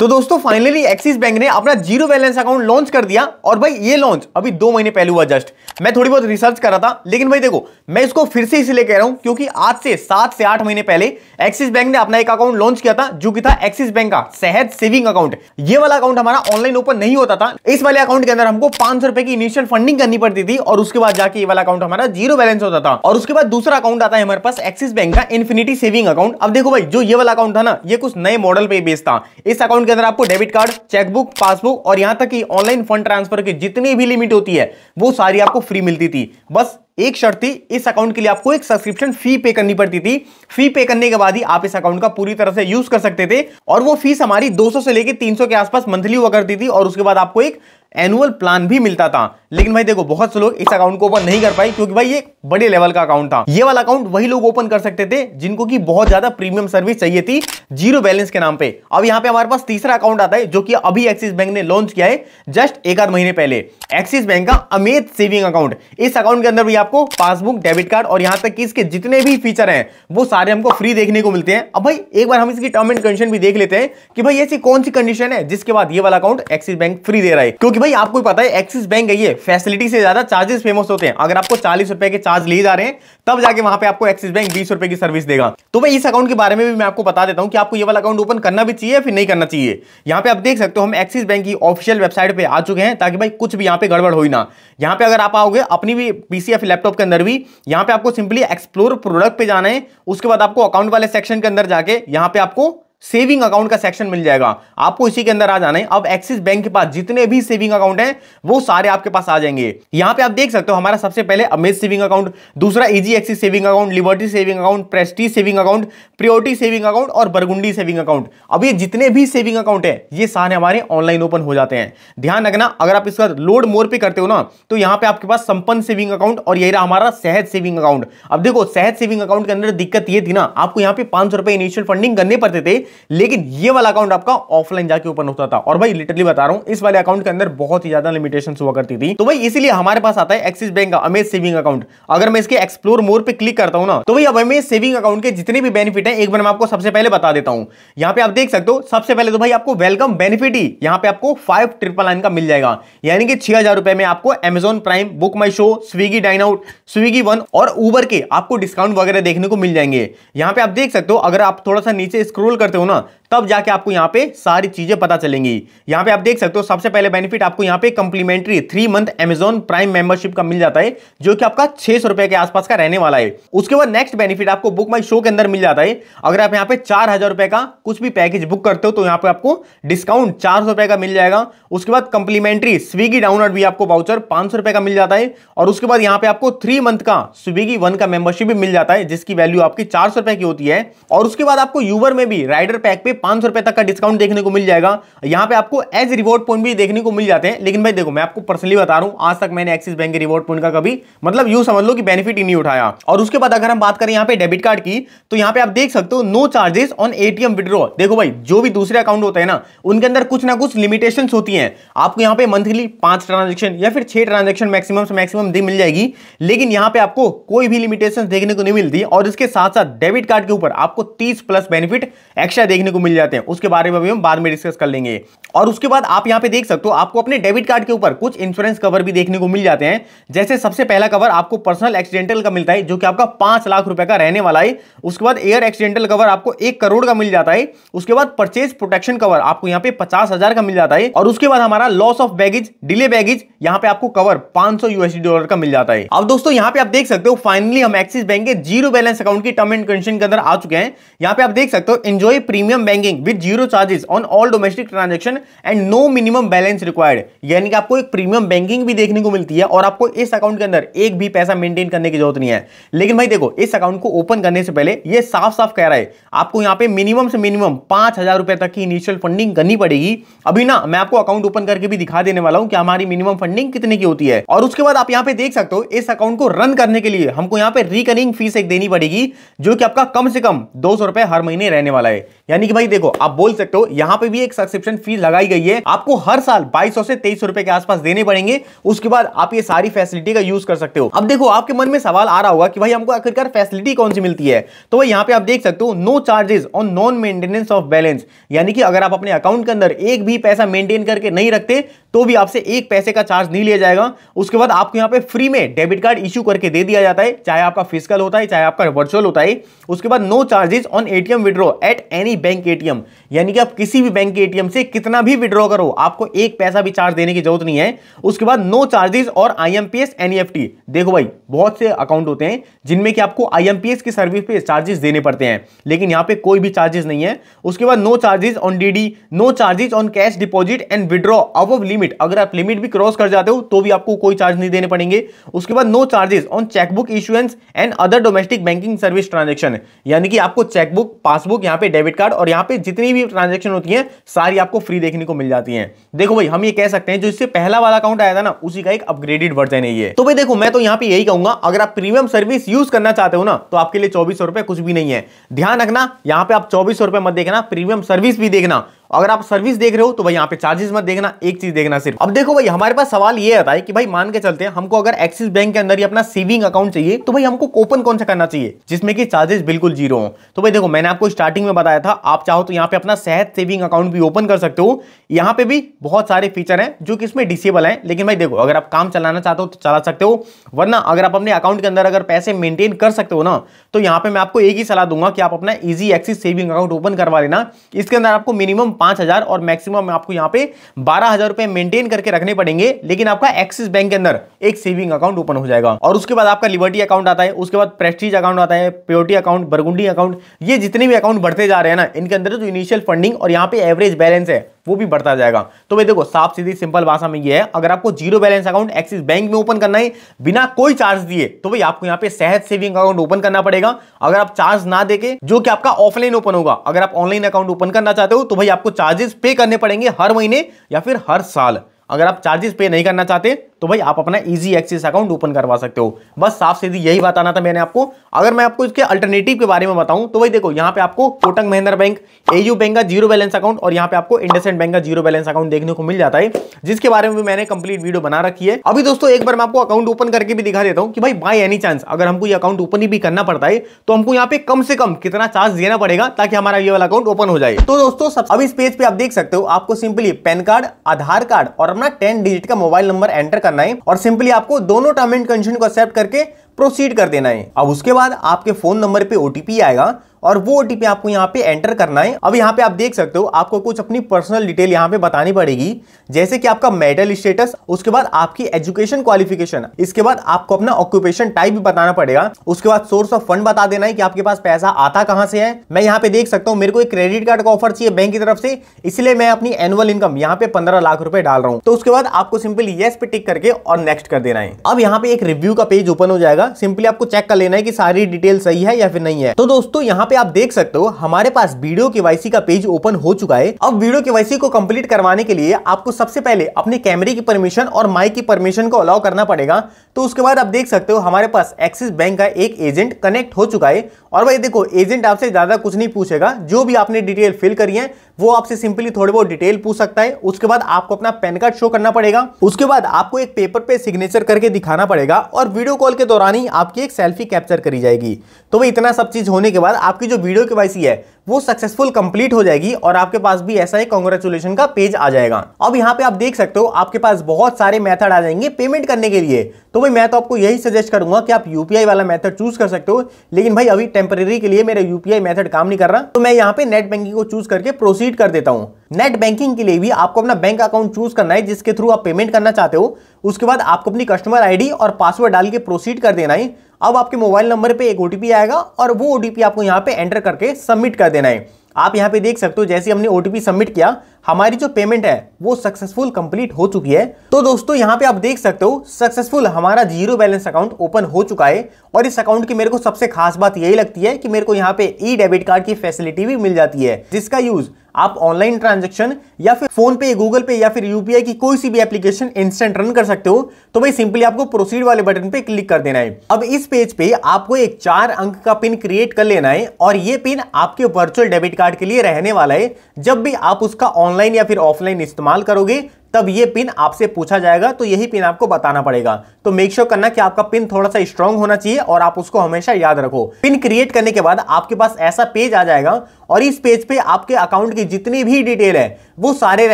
तो दोस्तों finally axis bank ने अपना जीरो बैलेंस अकाउंट लॉन्च कर दिया और भाई ये लॉन्च अभी दो महीने पहले हुआ जस्ट मैं थोड़ी बहुत रिसर्च कर रहा था लेकिन भाई देखो मैं इसको फिर से इसलिए कह रहा हूं क्योंकि आज से सात से आठ महीने पहले एक्सिस बैंक ने अपना एक अकाउंट लॉन्च किया था जो कि था एक्सिस बैंक का सहज सेविंग अकाउंट ये वाला अकाउंट हमारा ऑनलाइन ओपन नहीं होता था इस वाले अकाउंट के अंदर हमको पांच सौ की इनिशियल फंडिंग करनी पड़ती थी और उसके बाद जाके ये वाला अकाउंट हमारा जीरो बैलेंस होता था और उसके बाद दूसरा अकाउंट आता है हमारे पास एक्सिस बैंक का इन्फिनिटी सेविंग अकाउंट अब देखो भाई जो ये वाला अकाउंट था ना ये कुछ नए मॉडल पर बेस था इस अकाउंट के अंदर आपको डेबिट कार्ड चेकबुक पासबुक और यहां तक कि ऑनलाइन फंड ट्रांसफर की जितनी भी लिमिट होती है वो सारी आपको फ्री मिलती थी बस एक शर्त थी इस अकाउंट के लिए आपको एक सब्सक्रिप्शन फी पे करनी पड़ती थी फी पे करने के बाद ही आप इस अकाउंट का पूरी तरह से यूज कर सकते थे और वो फीस हमारी 200 से लेकर 300 के आसपास मंथली हुआ करती थी और उसके बाद आपको एक एनुअल प्लान भी मिलता था लेकिन भाई देखो बहुत से लोग इस अकाउंट को ओपन नहीं कर पाए क्योंकि भाई ये बड़े लेवल का अकाउंट था ये वाला अकाउंट वही लोग ओपन कर सकते थे जिनको की बहुत ज्यादा प्रीमियम सर्विस चाहिए थी जीरो बैलेंस के नाम पे अब यहाँ पे हमारे पास तीसरा अकाउंट आता है जो कि अभी एक्सिस बैंक ने लॉन्च किया है जस्ट एक आध महीने पहले एक्सिस बैंक का अमेज सेविंग अकाउंट इस अकाउंट के अंदर भी आपको पासबुक डेबिट कार्ड और यहाँ तक कि इसके जितने भी फीचर हैं वो सारे हमको फ्री देखने को मिलते हैं अब भाई एक बार हम इसकी टर्म एंड कंडीशन भी देख लेते हैं कि भाई ऐसी कौन सी कंडीशन है जिसके बाद ये वाला अकाउंट एक्सिस बैंक फ्री दे रहा है क्योंकि भाई आपको पता है एक्सिस बैंक है ये फैसिलिटी से ज्यादा चार्जेस फेमस होते हैं अगर आपको चालीस रुपए के चार्ज लिए जा रहे हैं तब जाके वहां पे आपको एक्सिस बैंक बीस रुपए की सर्विस देगा तो भाई इस अकाउंट के बारे में भी मैं आपको बता देता हूं कि आपको ये वाला अकाउंट ओपन करना भी चाहिए फिर नहीं करना चाहिए यहाँ पे आप देख सकते हो हम एक्सिस बैंक की ऑफिशियल वेबसाइट पर आ चुके हैं ताकि भाई कुछ भी यहाँ पे गड़बड़ हुई ना यहाँ पे अगर आप आओगे अपनी भी पीसी या लैपटॉप के अंदर भी यहाँ पे आपको सिंपली एक्सप्लोर प्रोडक्ट पे जाना है उसके बाद आपको अकाउंट वाले सेक्शन के अंदर जाके यहाँ पे आपको सेविंग अकाउंट का सेक्शन मिल जाएगा आपको इसी के अंदर आ जाना है अब एक्सिस बैंक के पास जितने भी सेविंग अकाउंट हैं वो सारे आपके पास आ जाएंगे यहां पे आप देख सकते हो हमारा सबसे पहले अमेज सेविंग अकाउंट दूसरा easy Axis saving account liberty saving account prestige saving account priority saving account और बरगुंडी सेविंग अकाउंट अब ये जितने भी सेविंग अकाउंट है ये सारे हमारे ऑनलाइन ओपन हो जाते हैं ध्यान रखना अगर आप इसका लोड मोर पे करते हो ना तो यहाँ पे आपके पास संपन्न सेविंग अकाउंट और यही रहा हमारा सेहत सेविंग अकाउंट अब देखो सेहत सेविंग अकाउंट के अंदर दिक्कत ये थी ना आपको यहाँ पे पांच सौ इनिशियल फंडिंग करने पड़ते थे लेकिन ये वाला अकाउंट आपका ऑफलाइन जाके ओपन होता था और भाई लिटरली बता रहा हूं इस वाले अकाउंट के अंदर बहुत ही ज्यादा लिमिटेशन हुआ करती थी तो भाई इसीलिए हमारे पास आता है एक्सिस बैंक का अमेज सेविंग अकाउंट अगर मैं इसके एक्सप्लोर मोर पर क्लिक करता हूं ना तो भाई अब अमेज सेविंग अकाउंट के जितने भी बेनिफिट है एक बार मैं आपको सबसे पहले बता देता हूं यहां पर आप देख सकते हो सबसे पहले तो भाई आपको वेलकम बेनिफिट ही यहां पर आपको फाइव ट्रिपल नाइन का मिल जाएगा यानी कि छह में आपको Amazon Prime book my show Swiggy dine out Swiggy one और उबर के आपको डिस्काउंट वगैरह देखने को मिल जाएंगे यहां पे आप देख सकते हो अगर आप थोड़ा सा नीचे स्क्रोल करते करते हो ना तब जाके आपको यहाँ पे सारी चीज़ें पता चलेंगी यहाँ पे आप देख सकते हो सबसे पहले बेनिफिट आपको यहाँ पे complimentary three month Amazon Prime membership का मिल जाता है जो कि आपका छह सौ रुपए के आसपास का रहने वाला है उसके बाद नेक्स्ट बेनिफिट आपको बुक माई शो के अंदर मिल जाता है अगर आप यहाँ पे चार हजार रुपए का कुछ भी पैकेज बुक करते हो तो यहाँ पे आपको डिस्काउंट चार सौ रुपए का मिल जाएगा उसके बाद कंप्लीमेंट्री स्विगी डाउनलोड भी आपको बाउचर पांच सौ रुपए का मिल जाता है और उसके बाद यहाँ पे आपको थ्री मंथ का स्विगी वन का मेंबरशिप भी मिल जाता है जिसकी वैल्यू आपकी चार सौ रुपए की होती है और उसके बाद आपको यूबर में भी राइड राइडर पैक पे पांच सौ रुपए तक का डिस्काउंट देखने को मिल जाएगा यहाँ पे आपको एज रिवॉर्ड पॉइंट भी देखने को मिल जाते हैं लेकिन भाई देखो मैं आपको पर्सनली बता रहा हूँ आज तक मैंने एक्सिस बैंक के रिवॉर्ड पॉइंट का कभी मतलब यू समझ लो कि बेनिफिट ही नहीं उठाया और उसके बाद अगर हम बात करें यहाँ पे डेबिट कार्ड की तो यहाँ पे आप देख सकते हो no charges on ATM withdraw देखो भाई जो भी दूसरे अकाउंट होते हैं ना उनके अंदर कुछ ना कुछ लिमिटेशन होती है आपको यहाँ पे मंथली पांच ट्रांजेक्शन या फिर छह ट्रांजेक्शन मैक्सिमम से मैक्सिमम दी मिल जाएगी लेकिन यहाँ पे आपको कोई भी लिमिटेशन देखने को नहीं मिलती और इसके साथ साथ डेबिट कार्ड के ऊपर आपको तीस प्लस बेनिफिट एक्स्ट्रा एक्स्ट्रा देखने को मिल जाते हैं उसके बारे में भी हम बाद में डिस्कस कर लेंगे और उसके बाद आप यहाँ पे देख सकते हो आपको अपने डेबिट कार्ड के ऊपर कुछ इंश्योरेंस कवर भी देखने को मिल जाते हैं जैसे सबसे पहला कवर आपको पर्सनल एक्सीडेंटल का मिलता है जो कि आपका पांच लाख रुपए का रहने वाला है उसके बाद एयर एक्सीडेंटल कवर आपको एक करोड़ का मिल जाता है उसके बाद परचेज प्रोटेक्शन कवर आपको यहाँ पे पचास का मिल जाता है और उसके बाद हमारा loss of baggage delay baggage यहाँ पे आपको कवर पांच यूएसडी डॉलर का मिल जाता है अब दोस्तों यहाँ पे आप देख सकते हो फाइनली हम एक्सिस बैंक के जीरो बैलेंस अकाउंट की टर्म एंड कंडीशन के अंदर आ चुके हैं यहाँ पे आप देख सकते हो enjoy premium banking with zero charges on all domestic transaction and no minimum balance required यानी कि आपको एक प्रीमियम बैंकिंग भी देखने को मिलती है और आपको इस अकाउंट के अंदर एक भी पैसा मेंटेन करने की जरूरत नहीं है लेकिन भाई देखो इस अकाउंट को ओपन करने से पहले यह साफ साफ कह रहा है आपको यहां पर मिनिमम से मिनिमम पांच तक की इनिशियल फंडिंग करनी पड़ेगी अभी ना मैं आपको अकाउंट ओपन करके भी दिखा देने वाला हूं कि हमारी मिनिमम फंडिंग कितने की होती है और उसके बाद आप यहां पर देख सकते हो इस अकाउंट को रन करने के लिए हमको यहां पर रिकरिंग फीस एक देनी पड़ेगी जो कि आपका कम से कम दो सौ रुपए हर महीने रहने वाला है यानी कि भाई देखो आप बोल सकते हो यहाँ पे भी एक सब्सक्रिप्शन फीस लगाई गई है आपको हर साल बाईस से तेईस रुपए के आसपास देने पड़ेंगे उसके बाद आप ये सारी फैसिलिटी का यूज कर सकते हो अब देखो आपके मन में सवाल आ रहा होगा कि भाई हमको आखिरकार फैसिलिटी कौन सी मिलती है तो भाई यहाँ पे आप देख सकते हो no charges on non maintenance of balance यानी कि अगर आप अपने अकाउंट के अंदर एक भी पैसा मेंटेन करके नहीं रखते तो भी आपसे एक पैसे का चार्ज नहीं लिया जाएगा उसके बाद आपको यहाँ पे फ्री में डेबिट कार्ड इश्यू करके दे दिया जाता है चाहे आपका फिजिकल होता है चाहे आपका वर्चुअल होता है उसके बाद no charges on ATM withdraw at any कि बैंक एटीएम यानी कि आप किसी भी बैंक के एटीएम से कितना भी विड्रॉ करो आपको एक पैसा भी चार्ज देने की जरूरत नहीं है उसके बाद नो चार्जेस और आईएमपीएस एनईएफटी e देखो भाई बहुत से अकाउंट होते हैं जिनमें कि आपको आईएमपीएस की सर्विस पे चार्जेस देने पड़ते हैं लेकिन यहाँ पे कोई भी चार्जेस नहीं है उसके बाद no charges on the no charges on cash deposit and withdraw अब लिमिट अगर आप लिमिट भी क्रॉस कर जाते हो तो भी आपको कोई चार्ज नहीं देने पड़ेंगे उसके बाद no charges on chequebook issuance and other domestic banking service transaction यानी कि आपको चेकबुक पासबुक यहाँ पे डेबिट कार्ड कार्ड और यहाँ पे जितनी भी ट्रांजेक्शन होती है सारी आपको फ्री देखने को मिल जाती है देखो भाई हम ये कह सकते हैं जो इससे पहला वाला अकाउंट आया था ना उसी का एक अपग्रेडेड वर्जन है ये तो भाई देखो मैं तो यहाँ पे यही कहूंगा अगर आप प्रीमियम सर्विस यूज करना चाहते हो ना तो आपके लिए चौबीस कुछ भी नहीं है ध्यान रखना यहाँ पे आप चौबीस मत देखना प्रीमियम सर्विस भी देखना अगर आप सर्विस देख रहे हो तो भाई यहाँ पे चार्जेस मत देखना एक चीज देखना सिर्फ अब देखो भाई हमारे पास सवाल ये आता है कि भाई मान के चलते हैं हमको अगर एक्सिस बैंक के अंदर ही अपना सेविंग अकाउंट चाहिए तो भाई हमको ओपन कौन सा करना चाहिए जिसमें कि चार्जेस बिल्कुल जीरो हो तो भाई देखो मैंने आपको स्टार्टिंग में बताया था आप चाहो तो यहाँ पे अपना सेहत सेविंग अकाउंट भी ओपन कर सकते हो यहाँ पे भी बहुत सारे फीचर है जो कि इसमें डिसेबल है लेकिन भाई देखो अगर आप काम चलाना चाहते हो तो चला सकते हो वरना अगर आप अपने अकाउंट के अंदर अगर पैसे मेंटेन कर सकते हो ना तो यहाँ पे मैं आपको एक ही सलाह दूंगा कि आप अपना easy Axis saving account open करवा लेना इसके अंदर आपको मिनिमम पांच हजार और मैक्सिमम आपको यहां पे बारह हजार रुपए मेंटेन करके रखने पड़ेंगे लेकिन आपका एक्सिस बैंक के अंदर एक सेविंग अकाउंट ओपन हो जाएगा और उसके बाद आपका लिबर्टी अकाउंट आता है उसके बाद प्रेस्टीज अकाउंट आता है प्योरिटी अकाउंट बरगुंडी अकाउंट ये जितने भी अकाउंट बढ़ते जा रहे हैं ना इनके अंदर जो इनिशियल फंडिंग और यहाँ पे एवरेज बैलेंस है वो भी बढ़ता जाएगा तो भाई देखो साफ सीधी सिंपल भाषा में ये है अगर आपको zero balance account Axis bank में ओपन करना है बिना कोई चार्ज दिए तो भाई आपको यहाँ पे सेहत सेविंग अकाउंट ओपन करना पड़ेगा अगर आप चार्ज ना देके जो कि आपका ऑफलाइन ओपन होगा अगर आप ऑनलाइन अकाउंट ओपन करना चाहते हो तो भाई आपको चार्जेस पे करने पड़ेंगे हर महीने या फिर हर साल अगर आप चार्जेस पे नहीं करना चाहते तो भाई आप अपना ईजी एक्सिस अकाउंट ओपन करवा सकते हो बस साफ सीधी यही बताना था मैंने आपको अगर मैं आपको इसके अल्टरनेटिव के बारे में बताऊं तो भाई देखो यहाँ पे आपको Kotak Mahindra bank AU bank का जीरो बैलेंस अकाउंट और यहाँ पे आपको इंडसेंट बैंक का जीरो बैलेंस अकाउंट देखने को मिल जाता है जिसके बारे में भी मैंने कंप्लीट वीडियो बना रखी है अभी दोस्तों एक बार मैं आपको अकाउंट ओपन करके भी दिखा देता हूँ कि भाई बाई एनी चांस अगर हमको ये अकाउंट ओपन ही भी करना पड़ता है तो हमको यहाँ पे कम से कम कितना चार्ज देना पड़ेगा ताकि हमारा ये वाला अकाउंट ओपन हो जाए तो दोस्तों अभी अब इस पेज पे आप देख सकते हो आपको simply PAN card Aadhaar card और अपना टेन डिजिट का मोबाइल नंबर एंटर करना है और सिंपली आपको दोनों टर्म एंड कंडीशन को एक्सेप्ट करके प्रोसीड कर देना है अब उसके बाद आपके फोन नंबर पे ओटीपी आएगा और वो ओटीपी आपको यहाँ पे एंटर करना है अब यहाँ पे आप देख सकते हो आपको कुछ अपनी पर्सनल डिटेल यहाँ पे बतानी पड़ेगी जैसे कि आपका मेडल स्टेटस उसके बाद आपकी एजुकेशन क्वालिफिकेशन इसके बाद आपको अपना ऑक्यूपेशन टाइप भी बताना पड़ेगा उसके बाद सोर्स ऑफ फंड बता देना है कि आपके पास पैसा आता कहाँ से है मैं यहाँ पे देख सकता हूँ मेरे को एक क्रेडिट कार्ड का ऑफर चाहिए बैंक की तरफ से इसलिए मैं अपनी एनुअल इनकम यहाँ पे पंद्रह लाख रुपए डाल रहा हूँ तो उसके बाद आपको सिंपल येस पे टिक करके और नेक्स्ट कर देना है अब यहाँ पे एक रिव्यू का पेज ओपन हो जाएगा जाएगा सिंपली आपको चेक कर लेना है कि सारी डिटेल सही है या फिर नहीं है तो दोस्तों यहाँ पे आप देख सकते हो हमारे पास वीडियो केवाईसी का पेज ओपन हो चुका है अब वीडियो केवाईसी को कंप्लीट करवाने के लिए आपको सबसे पहले अपने कैमरे की परमिशन और माइक की परमिशन को अलाउ करना पड़ेगा तो उसके बाद आप देख सकते हो हमारे पास एक्सिस बैंक का एक एजेंट कनेक्ट हो चुका है और भाई देखो एजेंट आपसे ज्यादा कुछ नहीं पूछेगा जो भी आपने डिटेल फिल करी है वो आपसे सिंपली थोड़े बहुत डिटेल पूछ सकता है उसके बाद आपको अपना पैन कार्ड शो करना पड़ेगा उसके बाद आपको एक पेपर पे सिग्नेचर करके दिखाना पड़ेगा और वीडियो कॉल के दौरान ही आपकी एक सेल्फी कैप्चर करी जाएगी तो वह इतना सब चीज़ होने के बाद आपकी जो वीडियो के है वो सक्सेसफुल कंप्लीट हो जाएगी और आपके पास भी ऐसा ही कॉन्ग्रेचुलेशन का पेज आ जाएगा अब यहाँ पे आप देख सकते हो आपके पास बहुत सारे मेथड आ जाएंगे पेमेंट करने के लिए तो भाई मैं तो आपको यही सजेस्ट करूंगा कि आप यूपीआई वाला मेथड चूज कर सकते हो लेकिन भाई अभी टेम्पररी के लिए मेरा यूपीआई मेथड काम नहीं कर रहा तो मैं यहाँ पे नेट बैंकिंग को चूज करके प्रोसीड कर देता हूँ नेट बैंकिंग के लिए भी आपको अपना बैंक अकाउंट चूज करना है जिसके थ्रू आप पेमेंट करना चाहते हो उसके बाद आपको अपनी कस्टमर आईडी और पासवर्ड डाल के प्रोसीड कर देना है अब आपके मोबाइल नंबर पे एक ओटीपी आएगा और वो ओटीपी आपको यहाँ पे एंटर करके सबमिट कर देना है आप यहाँ पे देख सकते हो जैसे हमने ओ सबमिट किया हमारी जो पेमेंट है वो सक्सेसफुल कंप्लीट हो चुकी है तो दोस्तों यहाँ पे आप देख सकते हो सक्सेसफुल हमारा जीरो बैलेंस अकाउंट ओपन हो चुका है और इस अकाउंट की मेरे को सबसे खास बात यही लगती है कि मेरे को यहाँ पे ई डेबिट कार्ड की फैसिलिटी भी मिल जाती है जिसका यूज आप ऑनलाइन ट्रांजेक्शन या फिर फोन पे गूगल पे या फिर यूपीआई की कोई सी भी एप्लीकेशन इंस्टेंट रन कर सकते हो तो भाई सिंपली आपको प्रोसीड वाले बटन पे क्लिक कर देना है अब इस पेज पे आपको एक चार अंक का पिन क्रिएट कर लेना है और ये पिन आपके वर्चुअल डेबिट कार्ड कार्ड के लिए रहने वाला है जब भी आप उसका ऑनलाइन या फिर ऑफलाइन इस्तेमाल करोगे तब ये पिन आपसे पूछा जाएगा तो यही पिन आपको बताना पड़ेगा तो मेक श्योर sure करना कि आपका पिन थोड़ा सा स्ट्रॉन्ग होना चाहिए और आप उसको हमेशा याद रखो पिन क्रिएट करने के बाद आपके पास ऐसा पेज आ जाएगा और इस पेज पे आपके अकाउंट की जितनी भी डिटेल है वो सारे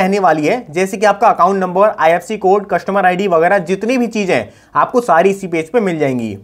रहने वाली है जैसे कि आपका account number I code customer I वगैरह जितनी भी चीजें आपको सारी इसी पेज पर मिल जाएंगी